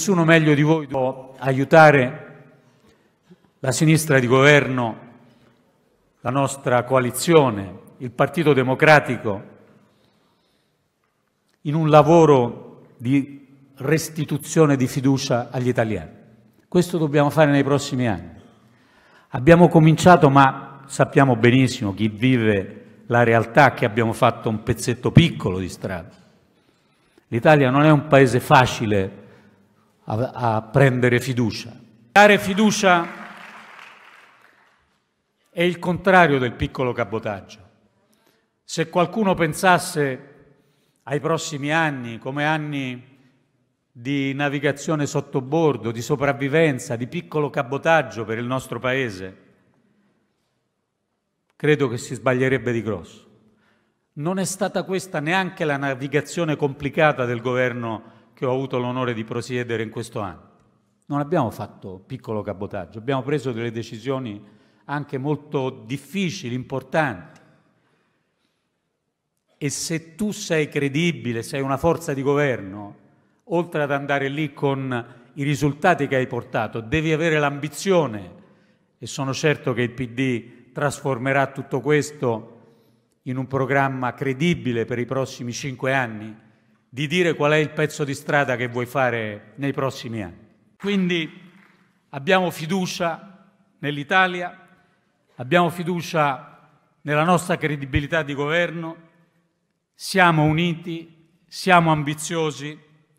Nessuno meglio di voi può aiutare la sinistra di governo, la nostra coalizione, il Partito Democratico, in un lavoro di restituzione di fiducia agli italiani. Questo dobbiamo fare nei prossimi anni. Abbiamo cominciato, ma sappiamo benissimo chi vive la realtà che abbiamo fatto un pezzetto piccolo di strada. L'Italia non è un paese facile a, a prendere fiducia. Dare fiducia è il contrario del piccolo cabotaggio. Se qualcuno pensasse ai prossimi anni come anni di navigazione sottobordo, di sopravvivenza, di piccolo cabotaggio per il nostro Paese, credo che si sbaglierebbe di grosso. Non è stata questa neanche la navigazione complicata del governo che ho avuto l'onore di presiedere in questo anno. Non abbiamo fatto piccolo cabotaggio, abbiamo preso delle decisioni anche molto difficili, importanti. E se tu sei credibile, sei una forza di governo, oltre ad andare lì con i risultati che hai portato, devi avere l'ambizione, e sono certo che il PD trasformerà tutto questo in un programma credibile per i prossimi cinque anni, di dire qual è il pezzo di strada che vuoi fare nei prossimi anni. Quindi abbiamo fiducia nell'Italia, abbiamo fiducia nella nostra credibilità di governo, siamo uniti, siamo ambiziosi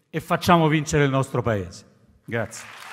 e facciamo vincere il nostro Paese. Grazie.